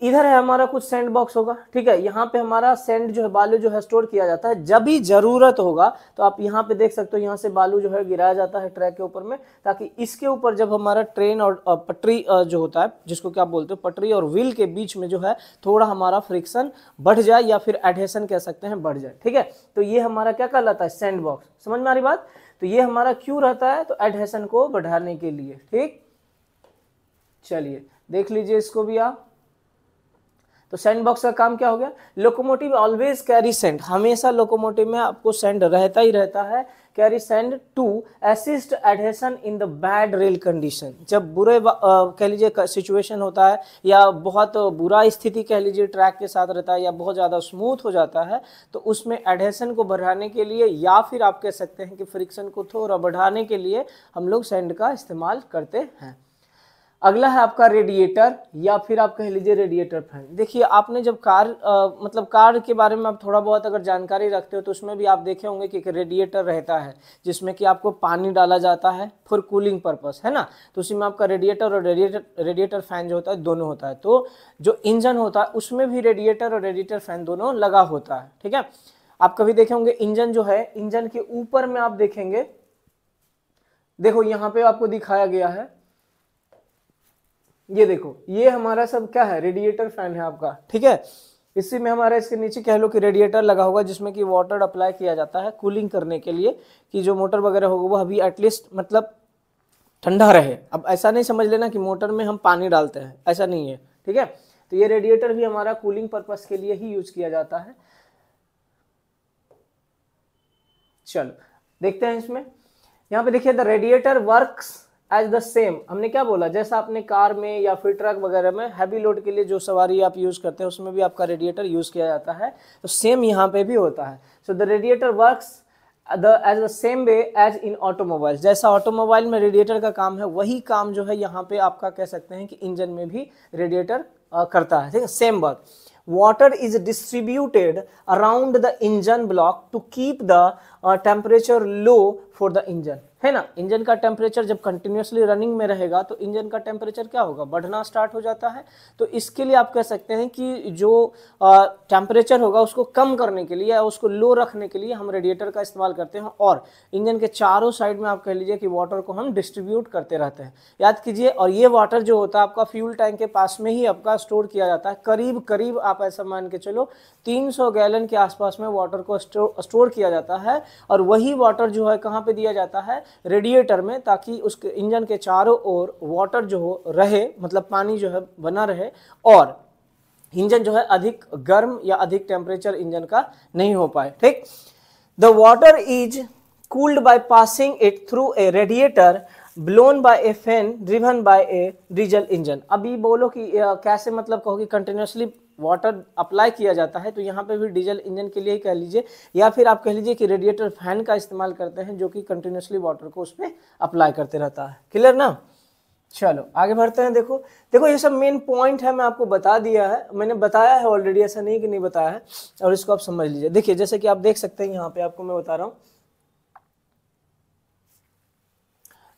A: इधर है हमारा कुछ सेंड बॉक्स होगा ठीक है यहाँ पे हमारा सेंड जो है बालू जो है स्टोर किया जाता है जब भी जरूरत होगा तो आप यहाँ पे देख सकते हो यहाँ से बालू जो है गिराया जाता है ट्रैक के ऊपर में ताकि इसके ऊपर जब हमारा ट्रेन और पटरी जो होता है जिसको क्या बोलते हो पटरी और व्हील के बीच में जो है थोड़ा हमारा फ्रिक्शन बढ़ जाए या फिर एडहेसन कह सकते हैं बढ़ जाए ठीक है तो ये हमारा क्या कहलाता है सेंड बॉक्स समझ में आ रही बात तो ये हमारा क्यों रहता है तो एडहेसन को बढ़ाने के लिए ठीक चलिए देख लीजिए इसको भी आप तो सेंड बॉक्स का काम क्या हो गया लोकोमोटिव ऑलवेज कैरी सेंड हमेशा लोकोमोटिव में आपको सेंड रहता ही रहता है carry sand to assist adhesion in the bad rail condition जब बुरे कह लीजिए सिचुएशन होता है या बहुत बुरा स्थिति कह लीजिए ट्रैक के साथ रहता है या बहुत ज़्यादा स्मूथ हो जाता है तो उसमें एडहेशन को बढ़ाने के लिए या फिर आप कह सकते हैं कि फ्रिक्शन को थोड़ा बढ़ाने के लिए हम लोग सेंड का इस्तेमाल करते हैं अगला है आपका रेडिएटर या फिर आप कह लीजिए रेडिएटर फैन देखिए आपने जब कार आ, मतलब कार के बारे में आप थोड़ा बहुत अगर जानकारी रखते हो तो उसमें भी आप देखे होंगे कि एक रेडिएटर रहता है जिसमें कि आपको पानी डाला जाता है फॉर कूलिंग पर्पस है ना तो उसी में आपका रेडिएटर और रेडिएटर रेडिएटर फैन जो होता है दोनों होता है तो जो इंजन होता है उसमें भी रेडिएटर और रेडिएटर फैन दोनों लगा होता है ठीक है आप कभी देखे होंगे इंजन जो है इंजन के ऊपर में आप देखेंगे देखो यहाँ पे आपको दिखाया गया है ये देखो ये हमारा सब क्या है रेडिएटर फैन है आपका ठीक है इसी में हमारा इसके नीचे कह लो कि रेडिएटर लगा होगा जिसमें कि वाटर अप्लाई किया जाता है कूलिंग करने के लिए कि जो मोटर वगैरह होगा वो अभी एटलीस्ट मतलब ठंडा रहे अब ऐसा नहीं समझ लेना कि मोटर में हम पानी डालते हैं ऐसा नहीं है ठीक है तो ये रेडिएटर भी हमारा कूलिंग पर्पज के लिए ही यूज किया जाता है चलो देखते हैं इसमें यहाँ पे देखिए the radiator works as the same हमने क्या बोला जैसा आपने कार में या फिर ट्रक वगैरह में हैवी लोड के लिए जो सवारी आप यूज़ करते हैं उसमें भी आपका रेडिएटर यूज़ किया जाता है तो सेम यहाँ पे भी होता है so the radiator works the as the same way as in automobile जैसा ऑटोमोबाइल में रेडिएटर का काम है वही काम जो है यहाँ पे आपका कह सकते हैं कि इंजन में भी रेडिएटर करता है ठीक है same work water is distributed around the engine block to keep the temperature low for the engine है ना इंजन का टेम्परेचर जब कंटिन्यूसली रनिंग में रहेगा तो इंजन का टेम्परेचर क्या होगा बढ़ना स्टार्ट हो जाता है तो इसके लिए आप कह सकते हैं कि जो टेम्परेचर होगा उसको कम करने के लिए या उसको लो रखने के लिए हम रेडिएटर का इस्तेमाल करते हैं और इंजन के चारों साइड में आप कह लीजिए कि वाटर को हम डिस्ट्रीब्यूट करते रहते हैं याद कीजिए और ये वाटर जो होता है आपका फ्यूल टैंक के पास में ही आपका स्टोर किया जाता है करीब करीब आप ऐसा मान के चलो तीन गैलन के आसपास में वाटर को स्टोर किया जाता है और वही वाटर जो है कहाँ पे दिया जाता है रेडिएटर में ताकि उसके इंजन के चारों ओर वाटर जो हो रहे मतलब पानी जो है बना रहे और इंजन जो है अधिक गर्म या अधिक टेम्परेचर इंजन का नहीं हो पाए ठीक the water is cooled by passing it through a radiator blown by a fan driven by a diesel engine अभी बोलो कि कैसे मतलब कहो कि कंटिन्यूसली वाटर अप्लाई किया जाता है तो यहाँ पे भी डीजल इंजन के लिए ही कह लीजिए या फिर आप कह लीजिए कि रेडिएटर फैन का इस्तेमाल करते हैं जो कि कंटिन्यूसली वाटर को उसमें अप्लाई करते रहता है क्लियर ना चलो आगे बढ़ते हैं देखो देखो ये सब मेन पॉइंट है मैं आपको बता दिया है मैंने बताया है ऑलरेडी ऐसा नहीं कि नहीं बताया है और इसको आप समझ लीजिए देखिए जैसे कि आप देख सकते हैं यहाँ पे आपको मैं बता रहा हूँ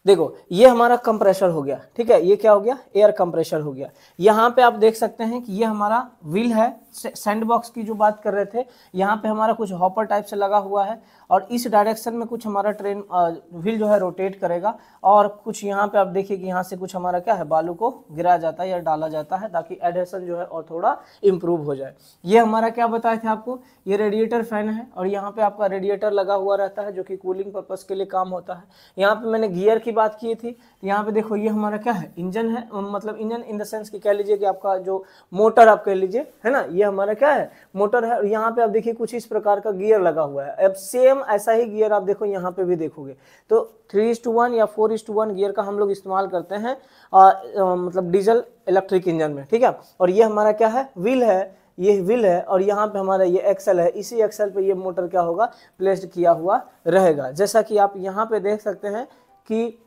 A: देखो ये हमारा कंप्रेसर हो गया ठीक है ये क्या हो गया एयर कंप्रेसर हो गया यहाँ पे आप देख सकते हैं कि ये हमारा व्हील है सैंडबॉक्स बॉक्स की जो बात कर रहे थे यहाँ पे हमारा कुछ हॉपर टाइप से लगा हुआ है और इस डायरेक्शन में कुछ हमारा ट्रेन व्हील जो है रोटेट करेगा और कुछ यहाँ पे आप देखिए कि यहाँ से कुछ हमारा क्या है बालू को गिराया जाता है या डाला जाता है ताकि एडेशन जो है और थोड़ा इम्प्रूव हो जाए ये हमारा क्या बताए थे आपको ये रेडिएटर फैन है और यहाँ पे आपका रेडिएटर लगा हुआ रहता है जो कि कूलिंग पर्पज़ के लिए काम होता है यहाँ पे मैंने गियर की बात की थी यहाँ पे देखो ये हमारा क्या है इंजन है मतलब इंजन इन द सेंस की कह लीजिए कि आपका जो मोटर आप कह लीजिए है ना ये हमारा क्या है मोटर है और यहाँ पे आप देखिए कुछ इस प्रकार का गियर लगा हुआ है अब सेम सेम ऐसा ही गियर आप देखो यहाँ पे भी देखोगे तो थ्री इज टू वन या four is to one gear का हम लोग इस्तेमाल करते हैं आ, आ, मतलब डीजल इलेक्ट्रिक इंजन में ठीक है और ये हमारा क्या है व्हील है ये व्हील है और यहाँ पे हमारा ये एक्सल है इसी एक्सल पे ये मोटर क्या होगा प्लेस्ड किया हुआ रहेगा जैसा कि आप यहाँ पे देख सकते हैं कि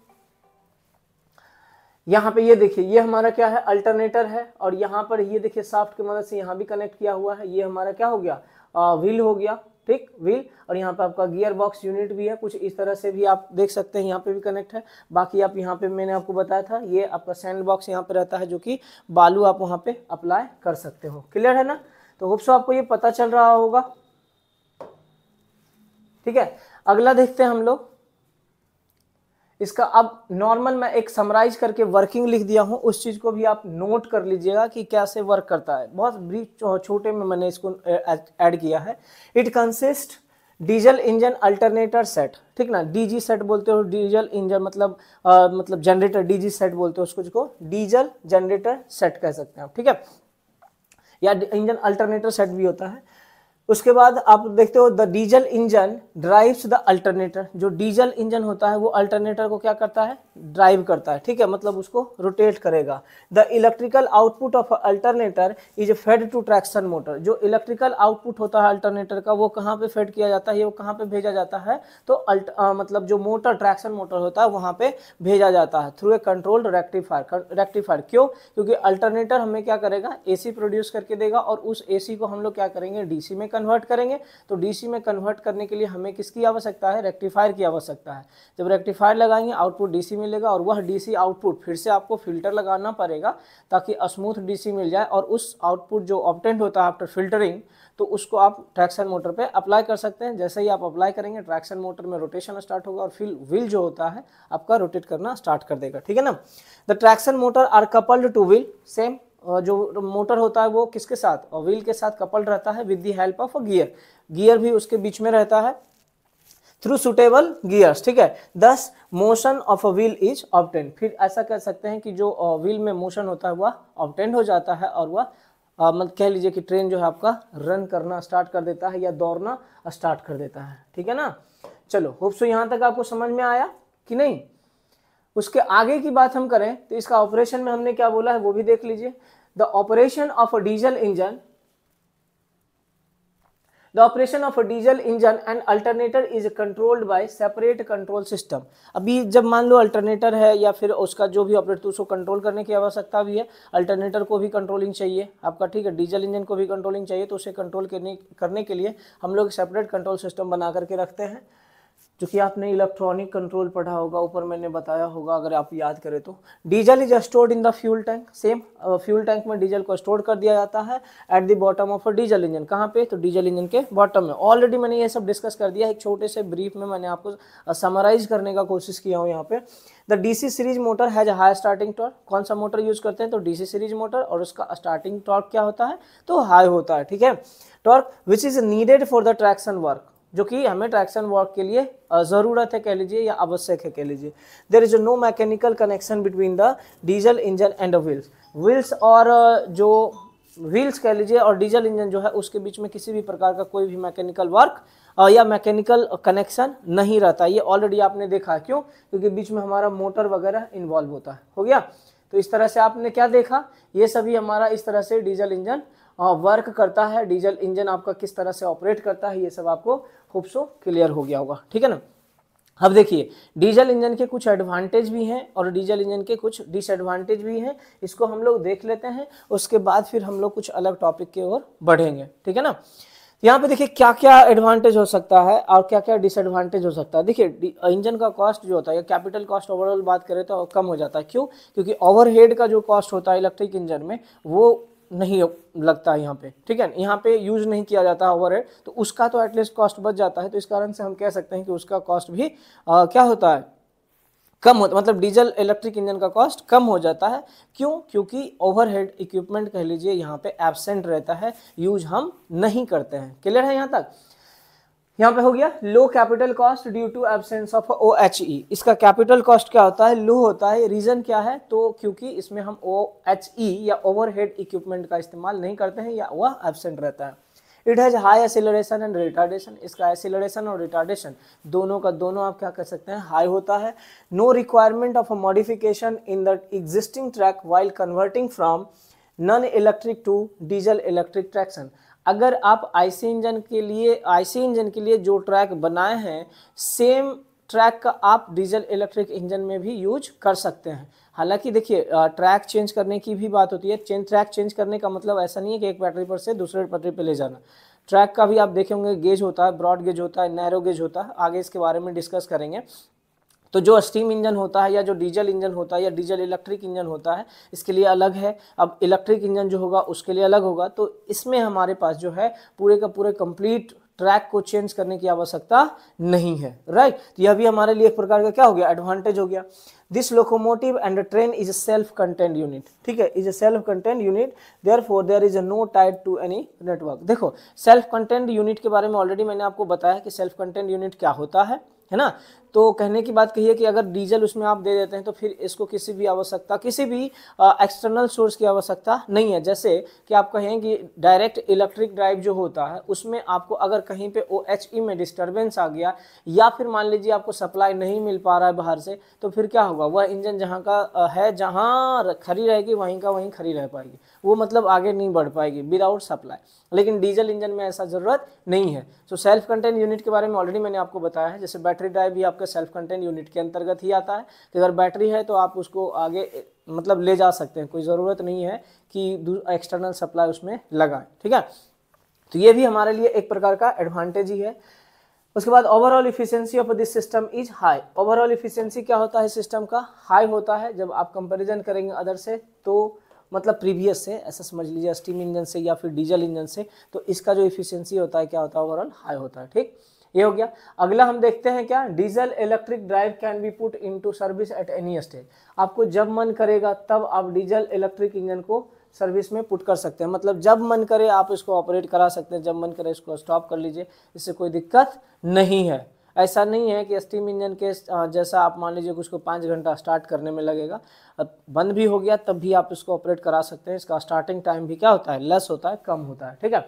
A: यहाँ पे ये देखिए ये हमारा क्या है अल्टरनेटर है और यहाँ पर ये देखिए साफ्ट की मदद से यहाँ भी कनेक्ट किया हुआ है ये हमारा क्या हो गया व्हील हो गया ठीक व्हील और यहाँ पे आपका गियर बॉक्स यूनिट भी है कुछ इस तरह से भी आप देख सकते हैं यहाँ पे भी कनेक्ट है बाकी आप यहाँ पे मैंने आपको बताया था ये आपका सैंड बॉक्स यहाँ पे रहता है जो कि बालू आप वहाँ पे अप्लाई कर सकते हो क्लियर है ना तो होप्सो आपको ये पता चल रहा होगा ठीक है अगला देखते हैं हम लोग इसका अब नॉर्मल मैं एक समराइज करके वर्किंग लिख दिया हूँ उस चीज़ को भी आप नोट कर लीजिएगा कि क्या से वर्क करता है बहुत ब्रीफ छोटे में मैंने इसको ऐड किया है it consist diesel engine alternator set ठीक ना डीजी सेट बोलते हो डीजल इंजन मतलब आ, मतलब जनरेटर डीजी सेट बोलते हो उसको जिसको डीजल जनरेटर सेट कह सकते हैं ठीक है या इंजन अल्टरनेटर सेट भी होता है उसके बाद आप देखते हो the diesel engine drives the alternator जो डीजल इंजन होता है वो अल्टरनेटर को क्या करता है ड्राइव करता है ठीक है मतलब उसको रोटेट करेगा the electrical output of alternator is fed to traction motor जो इलेक्ट्रिकल आउटपुट होता है अल्टरनेटर का वो कहाँ पे फेड किया जाता है वो कहाँ पे भेजा जाता है तो अल्ट आ, मतलब जो मोटर ट्रैक्शन मोटर होता है वहाँ पे भेजा जाता है through a controlled rectifier rectifier क्यों क्योंकि अल्टरनेटर हमें क्या करेगा ए प्रोड्यूस करके देगा और उस ए को हम लोग क्या करेंगे डीसी में कन्वर्ट करेंगे तो डीसी में कन्वर्ट करने के लिए हमें किसकी आवश्यकता है रेक्टिफायर की आवश्यकता है जब रेक्टिफायर लगाएंगे आउटपुट डीसी मिलेगा और वह डीसी आउटपुट फिर से आपको फिल्टर लगाना पड़ेगा ताकि स्मूथ डीसी मिल जाए और उस आउटपुट जो ऑप्टेंट होता है आफ्टर फिल्टरिंग तो उसको आप ट्रैक्शन मोटर पर अप्लाई कर सकते हैं जैसे ही आप अप्लाई करेंगे ट्रैक्शन मोटर में रोटेशन स्टार्ट होगा और फिल व्हील जो होता है आपका रोटेट करना स्टार्ट कर देगा ठीक है ना the traction motor are coupled to wheel same जो मोटर होता है वो किसके साथ व्हील के साथ कपल रहता है with the help of a gear gear भी उसके बीच में रहता है थ्रू सुटेबल गियर्स ठीक है thus motion of a wheel is obtained फिर ऐसा कह सकते हैं कि जो व्हील में मोशन होता है वह ऑप्टेंड हो जाता है और वह मतलब कह लीजिए कि ट्रेन जो है आपका रन करना स्टार्ट कर देता है या दौड़ना स्टार्ट कर देता है ठीक है ना चलो होप्सो तो यहाँ तक आपको समझ में आया कि नहीं उसके आगे की बात हम करें तो इसका ऑपरेशन में हमने क्या बोला है वो भी देख लीजिए the operation of a diesel engine the operation of a diesel engine and alternator is controlled by separate control system अभी जब मान लो अल्टरनेटर है या फिर उसका जो भी ऑपरेटर तो उसको कंट्रोल करने की आवश्यकता भी है अल्टरनेटर को भी कंट्रोलिंग चाहिए आपका ठीक है डीजल इंजन को भी कंट्रोलिंग चाहिए तो उसे कंट्रोल करने के लिए हम लोग सेपरेट कंट्रोल सिस्टम बना करके रखते हैं क्योंकि आपने इलेक्ट्रॉनिक कंट्रोल पढ़ा होगा ऊपर मैंने बताया होगा अगर आप याद करें तो diesel is stored in the fuel tank same fuel tank में डीजल को स्टोर कर दिया जाता है at the bottom of a diesel engine कहाँ पे तो डीजल इंजन के बॉटम में ऑलरेडी मैंने ये सब डिस्कस कर दिया एक छोटे से ब्रीफ में मैंने आपको समराइज uh, करने का कोशिश किया हूँ यहाँ पे the DC series motor has high starting torque कौन सा मोटर यूज करते हैं तो डीसी सीरीज मोटर और उसका स्टार्टिंग टॉर्क क्या होता है तो हाई होता है ठीक है torque which is needed for the traction work जो कि हमें ट्रैक्शन वर्क के लिए ज़रूरत है कह लीजिए या आवश्यक है कह लीजिए there is no mechanical connection between the diesel engine and wheels wheels और जो व्हील्स कह लीजिए और डीजल इंजन जो है उसके बीच में किसी भी प्रकार का कोई भी मैकेनिकल वर्क या मैकेनिकल कनेक्शन नहीं रहता ये ऑलरेडी आपने देखा क्यों क्योंकि बीच में हमारा मोटर वगैरह इन्वॉल्व होता है हो गया तो इस तरह से आपने क्या देखा ये सभी हमारा इस तरह से डीजल इंजन वर्क करता है डीजल इंजन आपका किस तरह से ऑपरेट करता है ये सब आपको सो क्लियर हो गया होगा ठीक है ना अब देखिए डीजल इंजन के कुछ एडवांटेज भी हैं और डीजल इंजन के कुछ डिसएडवांटेज भी हैं इसको हम लोग देख लेते हैं उसके बाद फिर हम लोग कुछ अलग टॉपिक के ओर बढ़ेंगे ठीक है ना यहाँ पे देखिए क्या क्या एडवांटेज हो सकता है और क्या क्या डिसएडवांटेज हो सकता है देखिए इंजन का कॉस्ट जो होता है कैपिटल कॉस्ट ओवरऑल बात करें तो कम हो जाता है क्यों क्योंकि ओवरहेड का जो कॉस्ट होता है इलेक्ट्रिक इंजन में वो नहीं लगता है यहाँ पे ठीक है यहाँ पे यूज नहीं किया जाता है ओवर तो उसका तो एटलीस्ट कॉस्ट बच जाता है तो इस कारण से हम कह सकते हैं कि उसका कॉस्ट भी आ, क्या होता है कम होता मतलब डीजल इलेक्ट्रिक इंजन का कॉस्ट कम हो जाता है क्यों क्योंकि ओवरहेड इक्विपमेंट कह लीजिए यहाँ पे एबसेंट रहता है यूज हम नहीं करते हैं क्लियर है यहाँ तक यहाँ पे हो गया low capital cost due to absence of O H E इसका कैपिटल कॉस्ट क्या होता है लो होता है रीजन क्या है तो क्योंकि इसमें हम ओ एच ई या ओवरहेड इक्विपमेंट का इस्तेमाल नहीं करते हैं या वह एबसेंट रहता है it has high acceleration and retardation इसका एसिलरेशन और रिटार्डेशन दोनों का दोनों आप क्या कर सकते हैं हाई होता है no requirement of a modification in the existing track while converting from non electric to diesel electric traction अगर आप आईसी इंजन के लिए आईसी इंजन के लिए जो ट्रैक बनाए हैं सेम ट्रैक का आप डीजल इलेक्ट्रिक इंजन में भी यूज कर सकते हैं हालांकि देखिए ट्रैक चेंज करने की भी बात होती है चेंज ट्रैक चेंज करने का मतलब ऐसा नहीं है कि एक बैटरी पर से दूसरे पटरी पर ले जाना ट्रैक का भी आप देखे होंगे गेज होता है ब्रॉड गेज होता है नैरो गेज होता है आगे इसके बारे में डिस्कस करेंगे तो जो स्टीम इंजन होता है या जो डीजल इंजन होता है या डीजल इलेक्ट्रिक इंजन होता है इसके लिए अलग है अब इलेक्ट्रिक इंजन जो होगा उसके लिए अलग होगा तो इसमें हमारे पास जो है पूरे का पूरे कंप्लीट ट्रैक को चेंज करने की आवश्यकता नहीं है राइट तो यह भी हमारे लिए एक प्रकार का क्या हो गया एडवांटेज हो गया this locomotive and train is a self content unit ठीक है is a self content unit therefore there is a no tied to any network देखो सेल्फ कंटेंट यूनिट के बारे में ऑलरेडी मैंने आपको बताया कि सेल्फ कंटेंट यूनिट क्या होता है है ना तो कहने की बात कही है कि अगर डीजल उसमें आप दे देते हैं तो फिर इसको किसी भी आवश्यकता किसी भी एक्सटर्नल सोर्स की आवश्यकता नहीं है जैसे कि आप कहें कि डायरेक्ट इलेक्ट्रिक ड्राइव जो होता है उसमें आपको अगर कहीं पे ओ एच ई में डिस्टर्बेंस आ गया या फिर मान लीजिए आपको सप्लाई नहीं मिल पा रहा है बाहर से तो फिर क्या होगा वह इंजन जहाँ का है जहाँ खड़ी रहेगी वहीं का वहीं खड़ी रह पाएगी वो मतलब आगे नहीं बढ़ पाएगी विदाउट सप्लाई लेकिन डीजल इंजन में ऐसा ज़रूरत नहीं है सो सेल्फ कंटेन यूनिट के बारे में ऑलरेडी मैंने आपको बताया है जैसे बैटरी ड्राइव भी आपका आपके सेल्फ कंटेंट यूनिट के अंतर्गत ही आता है तो अगर बैटरी है तो आप उसको आगे मतलब ले जा सकते हैं कोई ज़रूरत नहीं है कि एक्सटर्नल सप्लाई उसमें लगाएं ठीक है तो ये भी हमारे लिए एक प्रकार का एडवांटेज ही है उसके बाद overall efficiency of this system is high overall efficiency क्या होता है सिस्टम का हाई होता है जब आप कंपेरिजन करेंगे अदर से तो मतलब प्रीवियस से ऐसा समझ लीजिए स्टीम इंजन से या फिर डीजल इंजन से तो इसका जो इफिशियंसी होता है क्या होता है ओवरऑल हाई होता है ठीक ये हो गया अगला हम देखते हैं क्या diesel electric drive can be put into service at any stage आपको जब मन करेगा तब आप डीजल इलेक्ट्रिक इंजन को सर्विस में पुट कर सकते हैं मतलब जब मन करे आप इसको ऑपरेट करा सकते हैं जब मन करे इसको स्टॉप कर लीजिए इससे कोई दिक्कत नहीं है ऐसा नहीं है कि स्टीम इंजन के जैसा आप मान लीजिए कि उसको पाँच घंटा स्टार्ट करने में लगेगा अब बंद भी हो गया तब भी आप इसको ऑपरेट करा सकते हैं इसका स्टार्टिंग टाइम भी क्या होता है लेस होता है कम होता है ठीक है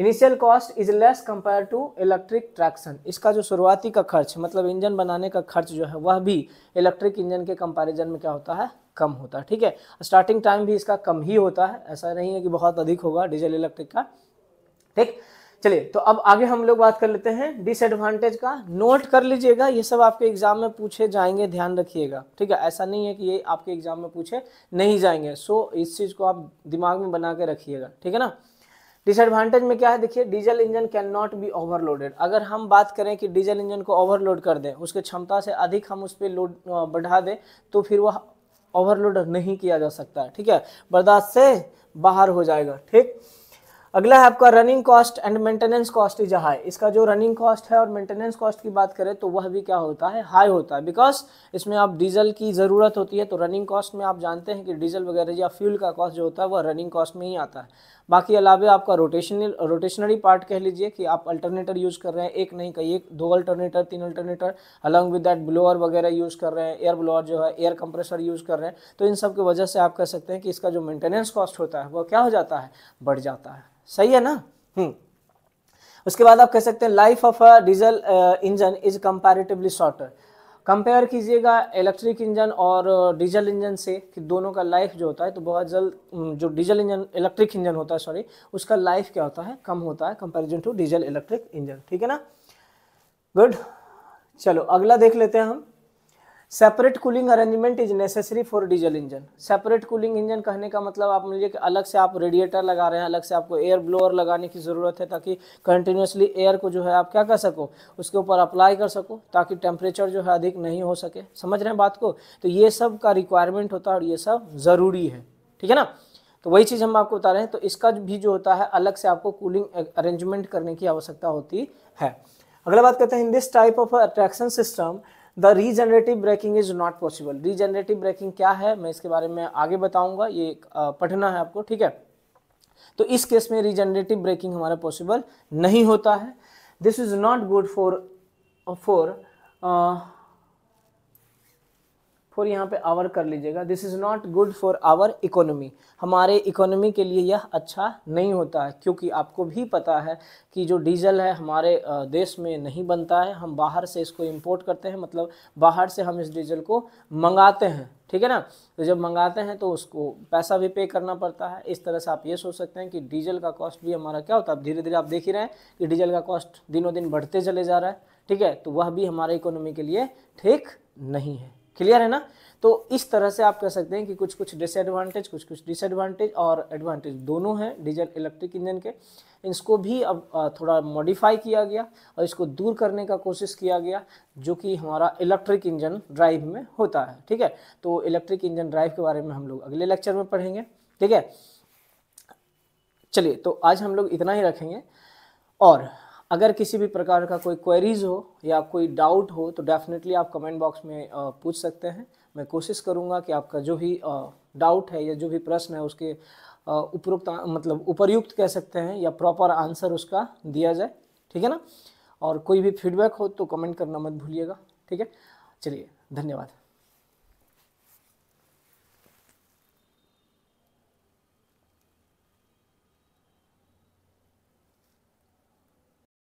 A: initial cost is less compare to electric traction इसका जो शुरुआती का खर्च मतलब इंजन बनाने का खर्च जो है वह भी इलेक्ट्रिक इंजन के कंपैरिजन में क्या होता है कम होता है ठीक है स्टार्टिंग टाइम भी इसका कम ही होता है ऐसा नहीं है कि बहुत अधिक होगा डीजल इलेक्ट्रिक का ठीक चलिए तो अब आगे हम लोग बात कर लेते हैं डिसएडवांटेज का नोट कर लीजिएगा ये सब आपके एग्जाम में पूछे जाएंगे ध्यान रखिएगा ठीक है ऐसा नहीं है कि ये आपके एग्जाम में पूछे नहीं जाएंगे सो इस चीज़ को आप दिमाग में बना के रखिएगा ठीक है ना डिसएडवांटेज में क्या है देखिए diesel engine can not be overloaded अगर हम बात करें कि डीजल इंजन को ओवरलोड कर दें उसके क्षमता से अधिक हम उस पर लोड बढ़ा दें तो फिर वह ओवरलोड नहीं किया जा सकता ठीक है बर्दाश्त से बाहर हो जाएगा ठीक अगला है आपका running cost and maintenance cost is high इसका जो रनिंग कॉस्ट है और मेंटेनेंस कॉस्ट की बात करें तो वह भी क्या होता है हाई होता है बिकॉज इसमें आप डीजल की ज़रूरत होती है तो रनिंग कॉस्ट में आप जानते हैं कि डीजल वगैरह या फ्यूल का कॉस्ट जो होता है वह रनिंग कॉस्ट में ही आता है बाकी अलावे आपका रोटेशनल रोटेशनरी पार्ट कह लीजिए कि आप अल्टरनेटर यूज़ कर रहे हैं एक नहीं कहीं एक दो अल्टरनेटर तीन alternator along with that blower वगैरह यूज़ कर रहे हैं एयर ब्लोअर जो है एयर कंप्रेसर यूज़ कर रहे हैं तो इन सब की वजह से आप कह सकते हैं कि इसका जो मेंटेनेंस कॉस्ट होता है वह क्या हो जाता है बढ़ जाता है सही है ना हम्म। उसके बाद आप कह सकते हैं life of a diesel engine is comparatively shorter compare कीजिएगा इलेक्ट्रिक इंजन और डीजल uh, इंजन से कि दोनों का लाइफ जो होता है तो बहुत जल्द um, जो डीजल इंजन इलेक्ट्रिक इंजन होता है सॉरी उसका लाइफ क्या होता है कम होता है comparison to diesel electric engine ठीक है ना गुड चलो अगला देख लेते हैं हम separate cooling arrangement is necessary for diesel engine separate cooling engine कहने का मतलब आप मान लीजिए कि अलग से आप रेडिएटर लगा रहे हैं अलग से आपको एयर ब्लोअर लगाने की ज़रूरत है ताकि कंटिन्यूसली एयर को जो है आप क्या कर सको उसके ऊपर अप्लाई कर सको ताकि टेम्परेचर जो है अधिक नहीं हो सके समझ रहे हैं बात को तो ये सब का रिक्वायरमेंट होता है और ये सब ज़रूरी है ठीक है ना तो वही चीज़ हम आपको बता रहे हैं तो इसका भी जो होता है अलग से आपको कूलिंग अरेंजमेंट करने की आवश्यकता होती है अगला बात करते हैं in this type of attraction system the regenerative braking is not possible regenerative braking क्या है मैं इसके बारे में आगे बताऊंगा ये पढ़ना है आपको ठीक है तो इस केस में रीजनरेटिव ब्रेकिंग हमारा पॉसिबल नहीं होता है this is not good for for for यहाँ पे आवर कर लीजिएगा this is not good for our economy हमारे इकोनॉमी के लिए यह अच्छा नहीं होता है क्योंकि आपको भी पता है कि जो डीजल है हमारे देश में नहीं बनता है हम बाहर से इसको इम्पोर्ट करते हैं मतलब बाहर से हम इस डीजल को मंगाते हैं ठीक है ना तो जब मंगाते हैं तो उसको पैसा भी पे करना पड़ता है इस तरह से आप ये सोच सकते हैं कि डीजल का कॉस्ट भी हमारा क्या होता है धीरे धीरे आप देख ही रहे हैं कि डीजल का कॉस्ट दिनों दिन बढ़ते चले जा रहा है ठीक है तो वह भी हमारे इकोनॉमी के लिए ठीक नहीं है क्लियर है ना तो इस तरह से आप कह सकते हैं कि कुछ कुछ डिसएडवांटेज कुछ कुछ डिसएडवांटेज और एडवांटेज दोनों हैं डीजल इलेक्ट्रिक इंजन के इसको भी अब थोड़ा मॉडिफाई किया गया और इसको दूर करने का कोशिश किया गया जो कि हमारा इलेक्ट्रिक इंजन ड्राइव में होता है ठीक है तो इलेक्ट्रिक इंजन ड्राइव के बारे में हम लोग अगले लेक्चर में पढ़ेंगे ठीक है चलिए तो आज हम लोग इतना ही रखेंगे और अगर किसी भी प्रकार का कोई क्वेरीज हो या कोई डाउट हो तो डेफिनेटली आप कमेंट बॉक्स में पूछ सकते हैं मैं कोशिश करूँगा कि आपका जो भी डाउट है या जो भी प्रश्न है उसके उपरोक्त मतलब उपरयुक्त कह सकते हैं या प्रॉपर आंसर उसका दिया जाए ठीक है ना और कोई भी फीडबैक हो तो कमेंट करना मत भूलिएगा ठीक है चलिए धन्यवाद